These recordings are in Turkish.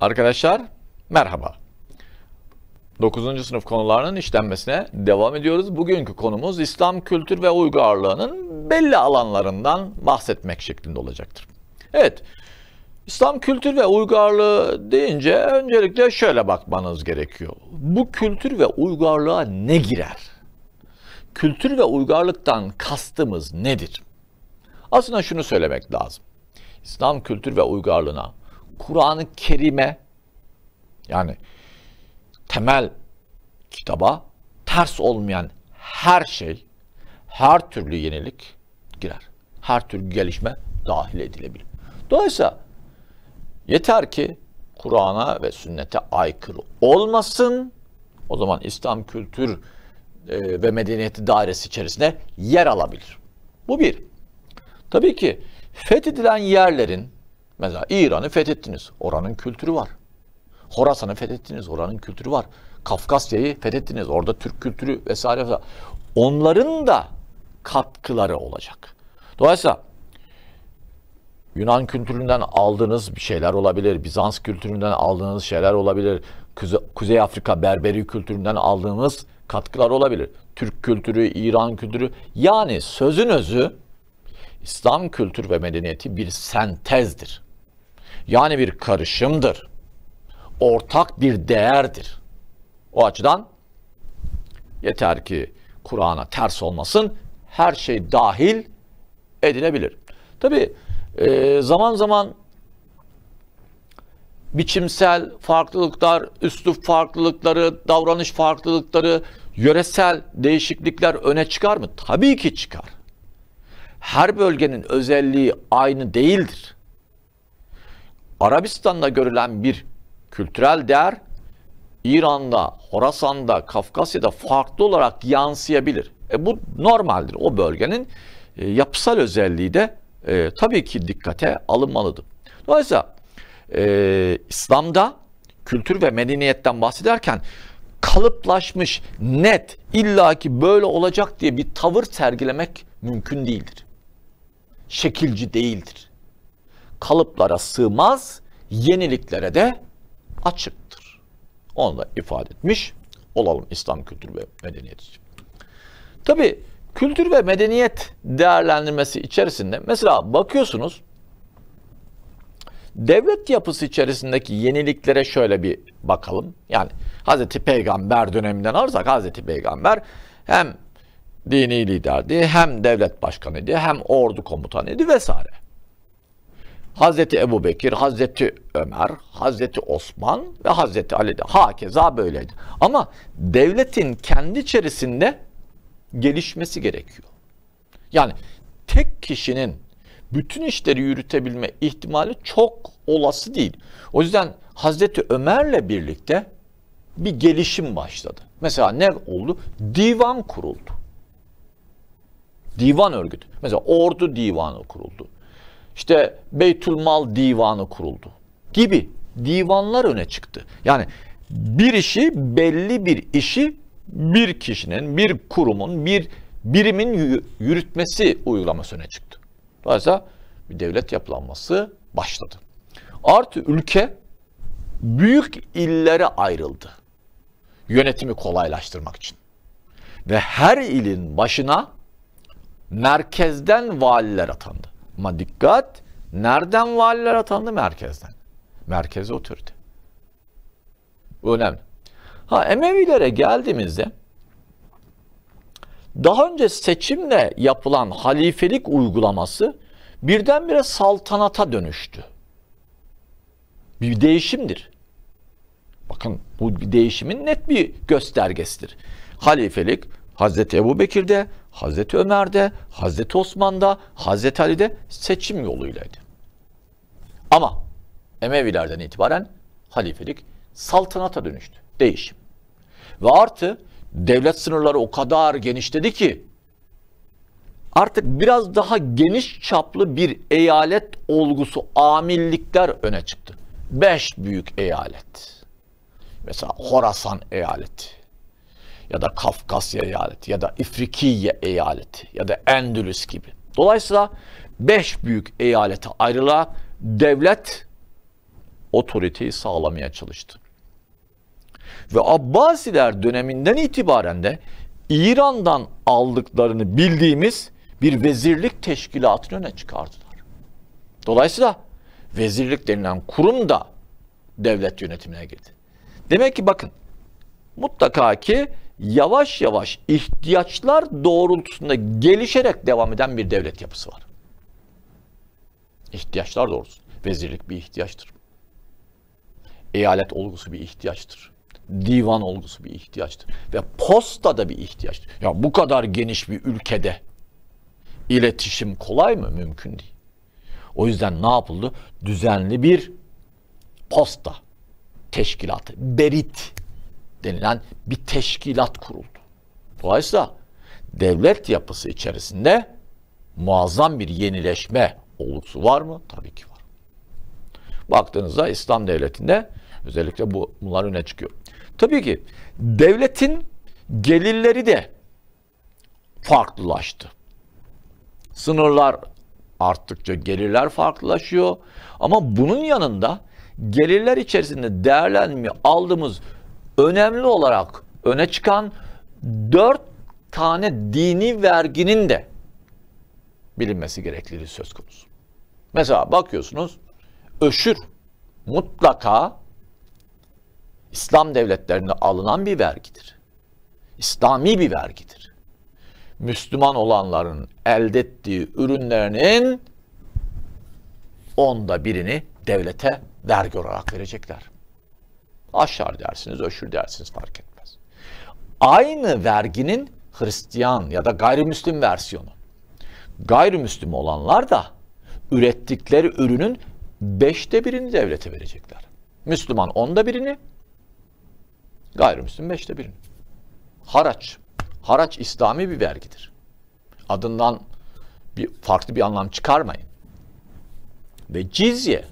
Arkadaşlar merhaba. 9. sınıf konularının işlenmesine devam ediyoruz. Bugünkü konumuz İslam kültür ve uygarlığının belli alanlarından bahsetmek şeklinde olacaktır. Evet, İslam kültür ve uygarlığı deyince öncelikle şöyle bakmanız gerekiyor. Bu kültür ve uygarlığa ne girer? Kültür ve uygarlıktan kastımız nedir? Aslında şunu söylemek lazım. İslam kültür ve uygarlığına Kur'an-ı Kerim'e yani temel kitaba ters olmayan her şey, her türlü yenilik girer. Her türlü gelişme dahil edilebilir. Dolayısıyla yeter ki Kur'an'a ve sünnete aykırı olmasın. O zaman İslam kültür e, ve medeniyeti dairesi içerisinde yer alabilir. Bu bir. Tabii ki fethedilen yerlerin Mesela İran'ı fethettiniz. Oranın kültürü var. Horasan'ı fethettiniz. Oranın kültürü var. Kafkasya'yı fethettiniz. Orada Türk kültürü vesaire Onların da katkıları olacak. Dolayısıyla Yunan kültüründen aldığınız bir şeyler olabilir. Bizans kültüründen aldığınız şeyler olabilir. Kuze Kuzey Afrika Berberi kültüründen aldığımız katkılar olabilir. Türk kültürü, İran kültürü. Yani sözün özü İslam kültür ve medeniyeti bir sentezdir. Yani bir karışımdır. Ortak bir değerdir. O açıdan yeter ki Kur'an'a ters olmasın her şey dahil edilebilir. Tabi e, zaman zaman biçimsel farklılıklar, üslup farklılıkları, davranış farklılıkları, yöresel değişiklikler öne çıkar mı? Tabii ki çıkar. Her bölgenin özelliği aynı değildir. Arabistan'da görülen bir kültürel değer İran'da, Horasan'da, Kafkasya'da farklı olarak yansıyabilir. E bu normaldir. O bölgenin e, yapısal özelliği de e, tabii ki dikkate alınmalıdır. Dolayısıyla e, İslam'da kültür ve medeniyetten bahsederken kalıplaşmış, net, illaki böyle olacak diye bir tavır sergilemek mümkün değildir. Şekilci değildir kalıplara sığmaz, yeniliklere de açıktır. Onu da ifade etmiş olalım İslam kültür ve medeniyet. için. Tabi kültür ve medeniyet değerlendirmesi içerisinde mesela bakıyorsunuz devlet yapısı içerisindeki yeniliklere şöyle bir bakalım. Yani Hazreti Peygamber döneminden alırsak Hazreti Peygamber hem dini liderdi, hem devlet başkanıydı, hem ordu komutanıydı vesaire. Hazreti Ebu Bekir, Hazreti Ömer, Hazreti Osman ve Hazreti Ali de hakeza böyleydi. Ama devletin kendi içerisinde gelişmesi gerekiyor. Yani tek kişinin bütün işleri yürütebilme ihtimali çok olası değil. O yüzden Hazreti Ömer'le birlikte bir gelişim başladı. Mesela ne oldu? Divan kuruldu. Divan örgütü. Mesela ordu divanı kuruldu işte Beytülmal divanı kuruldu gibi divanlar öne çıktı. Yani bir işi belli bir işi bir kişinin, bir kurumun, bir birimin yürütmesi uygulaması öne çıktı. Dolayısıyla bir devlet yapılanması başladı. Artı ülke büyük illere ayrıldı. Yönetimi kolaylaştırmak için. Ve her ilin başına merkezden valiler atandı. Ama dikkat nereden valiler atandı? Merkezden. Merkeze oturdu. Bu önemli. Ha Emevilere geldiğimizde daha önce seçimle yapılan halifelik uygulaması birdenbire saltanata dönüştü. Bir değişimdir. Bakın bu değişimin net bir göstergesidir. Halifelik Hazreti Ebu Bekir'de, Hazreti Ömer'de, Hazreti Osman'da, Hazreti Ali'de seçim yoluylaydı. Ama Emevilerden itibaren halifelik saltanata dönüştü. Değişim. Ve artı devlet sınırları o kadar genişledi ki artık biraz daha geniş çaplı bir eyalet olgusu amillikler öne çıktı. Beş büyük eyalet. Mesela Horasan eyaleti ya da Kafkasya eyaleti ya da İfrikiye eyaleti ya da Endülüs gibi. Dolayısıyla beş büyük eyalete ayrılarak devlet otoriteyi sağlamaya çalıştı. Ve Abbasiler döneminden itibaren de İran'dan aldıklarını bildiğimiz bir vezirlik teşkilatını öne çıkardılar. Dolayısıyla vezirlik denilen kurum da devlet yönetimine girdi. Demek ki bakın mutlaka ki yavaş yavaş ihtiyaçlar doğrultusunda gelişerek devam eden bir devlet yapısı var. İhtiyaçlar doğrusu. Vezirlik bir ihtiyaçtır. Eyalet olgusu bir ihtiyaçtır. Divan olgusu bir ihtiyaçtır. Ve posta da bir ihtiyaçtır. Ya bu kadar geniş bir ülkede iletişim kolay mı? Mümkün değil. O yüzden ne yapıldı? Düzenli bir posta teşkilatı, berit denilen bir teşkilat kuruldu. Dolayısıyla devlet yapısı içerisinde muazzam bir yenileşme olgusu var mı? Tabii ki var. Baktığınızda İslam devletinde özellikle bu, bunlar öne çıkıyor. Tabii ki devletin gelirleri de farklılaştı. Sınırlar arttıkça gelirler farklılaşıyor. Ama bunun yanında gelirler içerisinde değerlenme aldığımız önemli olarak öne çıkan dört tane dini verginin de bilinmesi gerekliliği söz konusu. Mesela bakıyorsunuz öşür mutlaka İslam devletlerinde alınan bir vergidir. İslami bir vergidir. Müslüman olanların elde ettiği ürünlerinin onda birini devlete vergi olarak verecekler. Aşar dersiniz, öşür dersiniz fark etmez. Aynı verginin Hristiyan ya da gayrimüslim versiyonu. Gayrimüslim olanlar da ürettikleri ürünün beşte birini devlete verecekler. Müslüman onda birini, gayrimüslim beşte birini. Haraç. Haraç İslami bir vergidir. Adından bir farklı bir anlam çıkarmayın. Ve cizye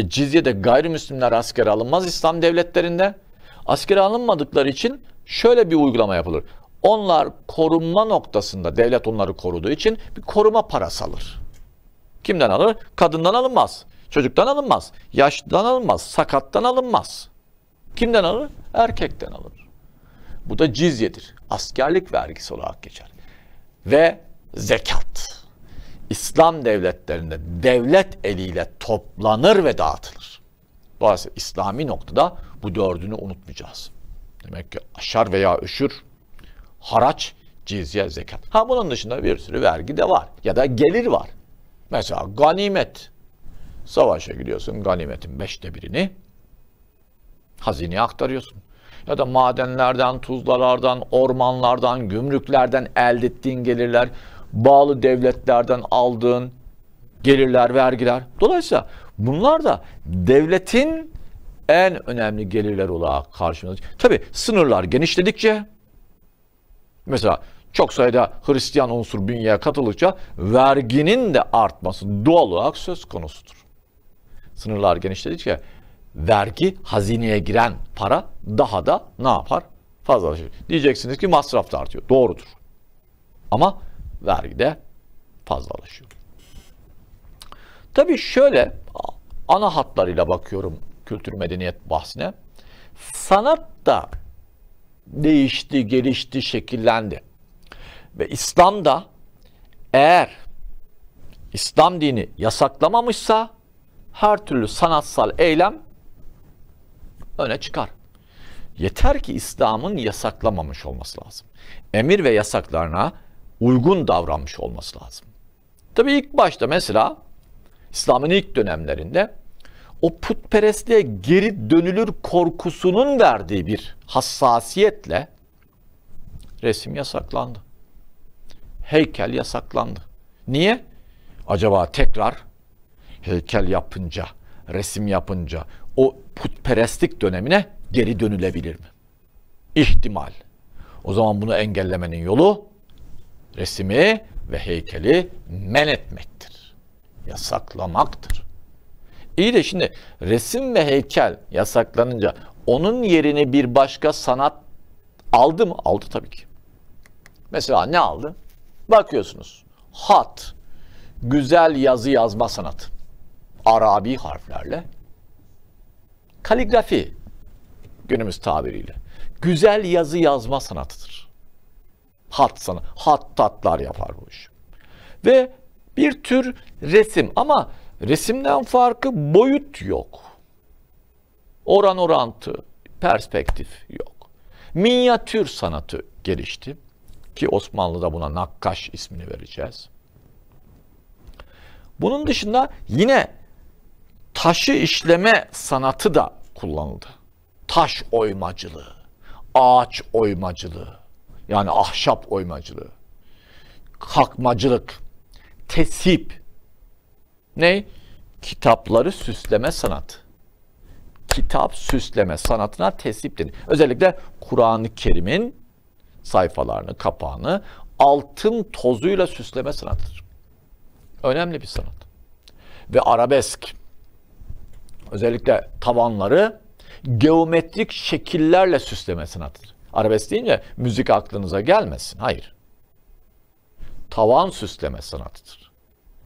e, cizye de gayrimüslimler asker alınmaz İslam devletlerinde. asker alınmadıkları için şöyle bir uygulama yapılır. Onlar korunma noktasında devlet onları koruduğu için bir koruma parası alır. Kimden alır? Kadından alınmaz. Çocuktan alınmaz. Yaşlıdan alınmaz. Sakattan alınmaz. Kimden alır? Erkekten alır. Bu da cizyedir. Askerlik vergisi olarak geçer. Ve zekat. İslam devletlerinde devlet eliyle toplanır ve dağıtılır. Dolayısıyla İslami noktada bu dördünü unutmayacağız. Demek ki aşar veya üşür, haraç, cizye, zekat. Ha bunun dışında bir sürü vergi de var ya da gelir var. Mesela ganimet. Savaşa gidiyorsun ganimetin beşte birini hazineye aktarıyorsun. Ya da madenlerden, tuzlardan, ormanlardan, gümrüklerden elde ettiğin gelirler bağlı devletlerden aldığın gelirler, vergiler. Dolayısıyla bunlar da devletin en önemli gelirler olarak karşımıza. Tabi sınırlar genişledikçe mesela çok sayıda Hristiyan unsur bünyeye katıldıkça verginin de artması doğal olarak söz konusudur. Sınırlar genişledikçe vergi hazineye giren para daha da ne yapar? Fazlalaşır. Diyeceksiniz ki masraf da artıyor. Doğrudur. Ama vergide fazlalaşıyor. Tabii şöyle ana hatlarıyla bakıyorum kültür medeniyet bahsine. Sanat da değişti, gelişti, şekillendi. Ve İslam da eğer İslam dini yasaklamamışsa her türlü sanatsal eylem öne çıkar. Yeter ki İslam'ın yasaklamamış olması lazım. Emir ve yasaklarına uygun davranmış olması lazım. Tabii ilk başta mesela İslam'ın ilk dönemlerinde o putperestliğe geri dönülür korkusunun verdiği bir hassasiyetle resim yasaklandı. Heykel yasaklandı. Niye? Acaba tekrar heykel yapınca, resim yapınca o putperestlik dönemine geri dönülebilir mi? İhtimal. O zaman bunu engellemenin yolu resimi ve heykeli men etmektir. Yasaklamaktır. İyi de şimdi resim ve heykel yasaklanınca onun yerini bir başka sanat aldı mı? Aldı tabii ki. Mesela ne aldı? Bakıyorsunuz. Hat. Güzel yazı yazma sanatı. Arabi harflerle. Kaligrafi günümüz tabiriyle. Güzel yazı yazma sanatıdır. Hat sana. Hat tatlar yapar bu iş. Ve bir tür resim ama resimden farkı boyut yok. Oran orantı, perspektif yok. Minyatür sanatı gelişti ki Osmanlı'da buna nakkaş ismini vereceğiz. Bunun dışında yine taşı işleme sanatı da kullanıldı. Taş oymacılığı, ağaç oymacılığı, yani ahşap oymacılığı, kakmacılık, tesip, ne? Kitapları süsleme sanatı. Kitap süsleme sanatına tesip denir. Özellikle Kur'an-ı Kerim'in sayfalarını, kapağını altın tozuyla süsleme sanatıdır. Önemli bir sanat. Ve arabesk. Özellikle tavanları geometrik şekillerle süsleme sanatıdır. Arabesk deyince müzik aklınıza gelmesin. Hayır. Tavan süsleme sanatıdır.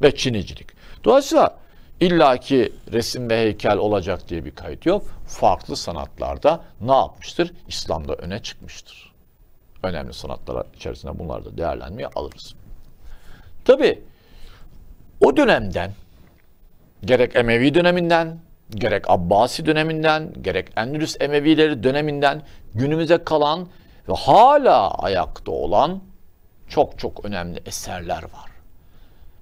Ve çinicilik. Dolayısıyla illaki resim ve heykel olacak diye bir kayıt yok. Farklı sanatlarda ne yapmıştır? İslam'da öne çıkmıştır. Önemli sanatlar içerisinde bunlar da değerlenmeye alırız. Tabi o dönemden gerek Emevi döneminden gerek Abbasi döneminden, gerek Endülüs Emevileri döneminden günümüze kalan ve hala ayakta olan çok çok önemli eserler var.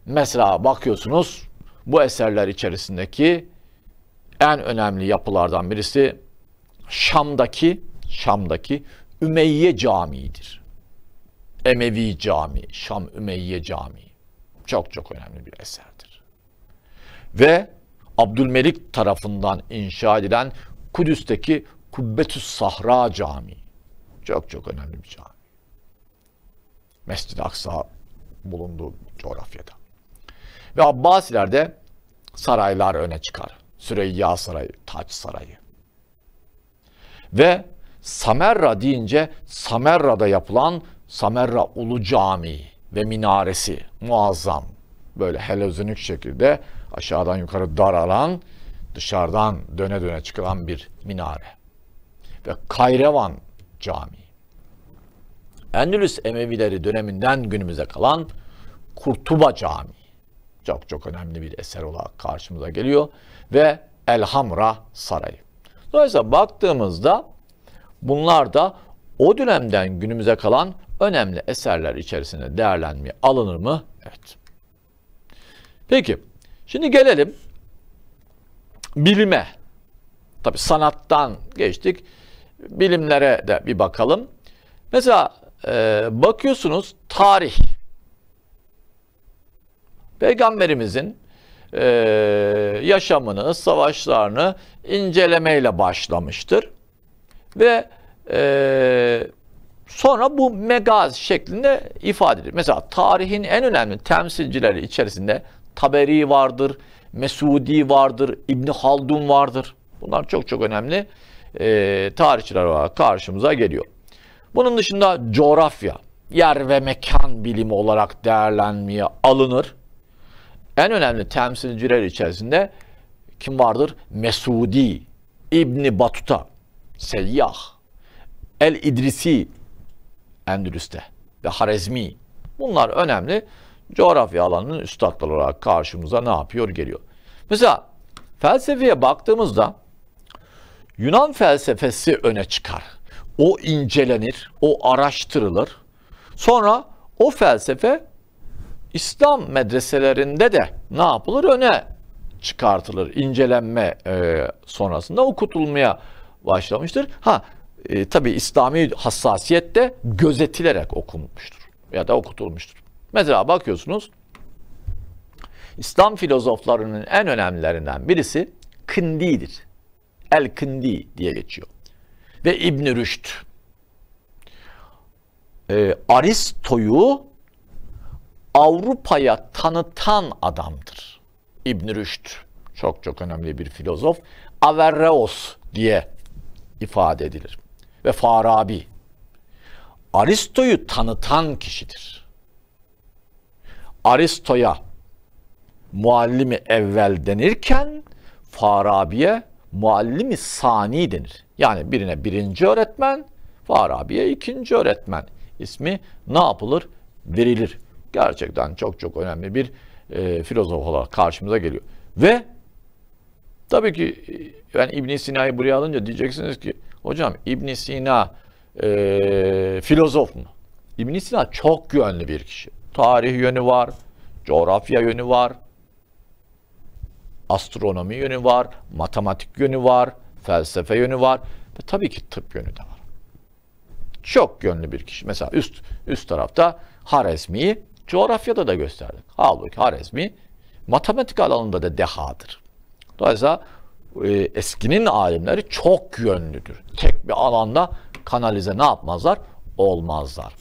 Mesela bakıyorsunuz bu eserler içerisindeki en önemli yapılardan birisi Şam'daki Şam'daki Ümeyye Camii'dir. Emevi Camii, Şam Ümeyye Camii. Çok çok önemli bir eserdir. Ve Abdülmelik tarafından inşa edilen Kudüs'teki Kubbetü Sahra Camii. Çok çok önemli bir cami. Mescid-i Aksa bulunduğu coğrafyada. Ve Abbasilerde saraylar öne çıkar. Süreyya Sarayı, Taç Sarayı. Ve Samerra deyince Samerra'da yapılan Samerra Ulu Camii ve minaresi muazzam. Böyle helezünük şekilde aşağıdan yukarı daralan, dışarıdan döne döne çıkılan bir minare. Ve Kayrevan Camii. Endülüs Emevileri döneminden günümüze kalan Kurtuba Camii. Çok çok önemli bir eser olarak karşımıza geliyor. Ve Elhamra Sarayı. Dolayısıyla baktığımızda bunlar da o dönemden günümüze kalan önemli eserler içerisinde değerlenmeye alınır mı? Evet. Peki Şimdi gelelim bilime. Tabi sanattan geçtik. Bilimlere de bir bakalım. Mesela e, bakıyorsunuz tarih. Peygamberimizin e, yaşamını, savaşlarını incelemeyle başlamıştır. Ve e, sonra bu megaz şeklinde ifade edilir. Mesela tarihin en önemli temsilcileri içerisinde Taberi vardır, Mesudi vardır, İbni Haldun vardır. Bunlar çok çok önemli e, tarihçiler olarak karşımıza geliyor. Bunun dışında coğrafya, yer ve mekan bilimi olarak değerlenmeye alınır. En önemli temsilciler içerisinde kim vardır? Mesudi, İbni Batuta, Seyyah, El İdrisi, Endülüs'te ve Harezmi. Bunlar önemli coğrafya alanının üstadları olarak karşımıza ne yapıyor geliyor. Mesela felsefeye baktığımızda Yunan felsefesi öne çıkar. O incelenir, o araştırılır. Sonra o felsefe İslam medreselerinde de ne yapılır? Öne çıkartılır. İncelenme e, sonrasında okutulmaya başlamıştır. Ha e, tabi İslami hassasiyette gözetilerek okunmuştur ya da okutulmuştur. Mesela bakıyorsunuz İslam filozoflarının en önemlilerinden birisi Kındi'dir. El Kındi diye geçiyor. Ve İbn Rüşd. Ee, Aristo'yu Avrupa'ya tanıtan adamdır. İbn Rüşd çok çok önemli bir filozof. Averroes diye ifade edilir. Ve Farabi. Aristo'yu tanıtan kişidir. Aristo'ya muallimi evvel denirken Farabi'ye muallimi sani denir. Yani birine birinci öğretmen, Farabi'ye ikinci öğretmen ismi ne yapılır? Verilir. Gerçekten çok çok önemli bir e, filozof olarak karşımıza geliyor. Ve tabii ki ben İbn Sina'yı buraya alınca diyeceksiniz ki hocam İbn Sina e, filozof mu? İbn Sina çok güvenli bir kişi. Tarih yönü var, coğrafya yönü var, astronomi yönü var, matematik yönü var, felsefe yönü var ve tabii ki tıp yönü de var. Çok yönlü bir kişi. Mesela üst üst tarafta Harezmi'yi coğrafyada da gösterdik. Halbuki Harezmi matematik alanında da dehadır. Dolayısıyla e, eskinin alimleri çok yönlüdür. Tek bir alanda kanalize ne yapmazlar? Olmazlar.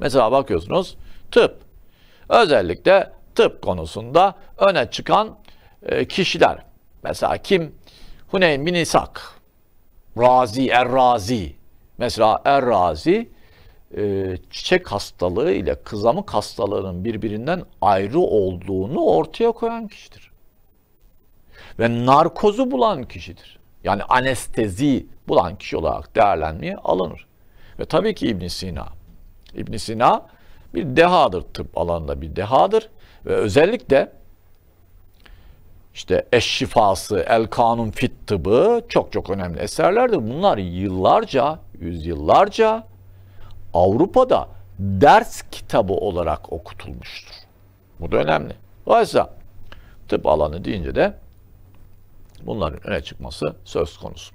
Mesela bakıyorsunuz tıp. Özellikle tıp konusunda öne çıkan e, kişiler. Mesela kim? Huneyn bin İshak, Razi, Er-Razi. Mesela Er-Razi e, çiçek hastalığı ile kızamık hastalığının birbirinden ayrı olduğunu ortaya koyan kişidir. Ve narkozu bulan kişidir. Yani anestezi bulan kişi olarak değerlenmeye alınır. Ve tabii ki İbn Sina İbn Sina bir dehadır tıp alanında bir dehadır ve özellikle işte Eşşifası, El Kanun Fit Tıbı çok çok önemli eserlerdir. Bunlar yıllarca, yüzyıllarca Avrupa'da ders kitabı olarak okutulmuştur. Bu da önemli. Dolayısıyla tıp alanı deyince de bunların öne çıkması söz konusu.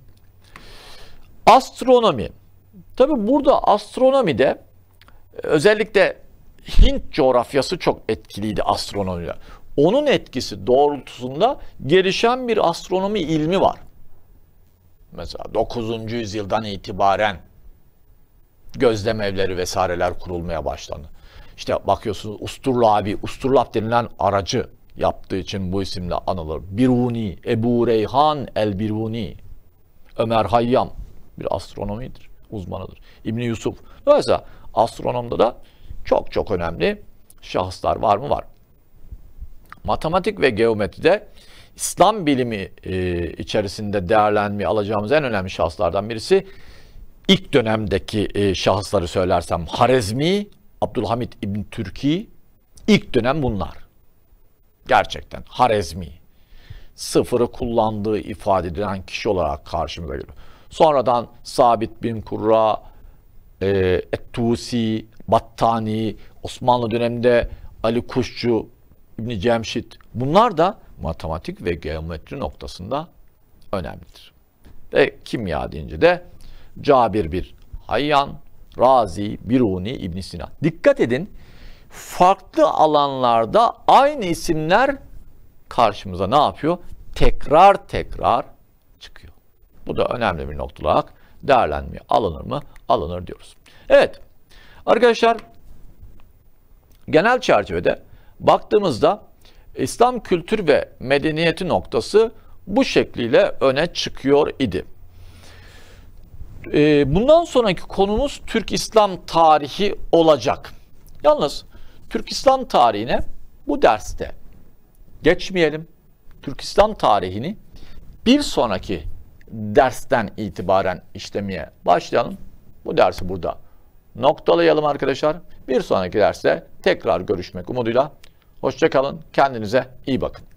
Astronomi. Tabi burada astronomi de özellikle Hint coğrafyası çok etkiliydi astronomide. Onun etkisi doğrultusunda gelişen bir astronomi ilmi var. Mesela 9. yüzyıldan itibaren gözlem evleri vesaireler kurulmaya başlandı. İşte bakıyorsunuz Usturla abi, Usturlap denilen aracı yaptığı için bu isimle anılır. Biruni, Ebu Reyhan el Biruni, Ömer Hayyam bir astronomidir, uzmanıdır. İbni Yusuf. mesela. Astronomda da çok çok önemli şahıslar var mı? Var. Matematik ve geometride İslam bilimi e, içerisinde değerlenmeyi alacağımız en önemli şahıslardan birisi ilk dönemdeki e, şahısları söylersem Harezmi, Abdülhamit İbn Türki ilk dönem bunlar. Gerçekten Harezmi sıfırı kullandığı ifade edilen kişi olarak karşımıza geliyor. Sonradan Sabit bin Kurra, e, Tusi, Battani, Osmanlı döneminde Ali Kuşçu, İbni Cemşit bunlar da matematik ve geometri noktasında önemlidir. Ve kimya deyince de Cabir bir Hayyan, Razi, Biruni, İbn Sina. Dikkat edin farklı alanlarda aynı isimler karşımıza ne yapıyor? Tekrar tekrar çıkıyor. Bu da önemli bir nokta olarak değerlenmeye alınır mı? Alınır diyoruz. Evet arkadaşlar genel çerçevede baktığımızda İslam kültür ve medeniyeti noktası bu şekliyle öne çıkıyor idi. Ee, bundan sonraki konumuz Türk İslam tarihi olacak. Yalnız Türk İslam tarihine bu derste geçmeyelim. Türk İslam tarihini bir sonraki dersten itibaren işlemeye başlayalım. Bu dersi burada noktalayalım arkadaşlar. Bir sonraki derste tekrar görüşmek umuduyla. Hoşçakalın. Kendinize iyi bakın.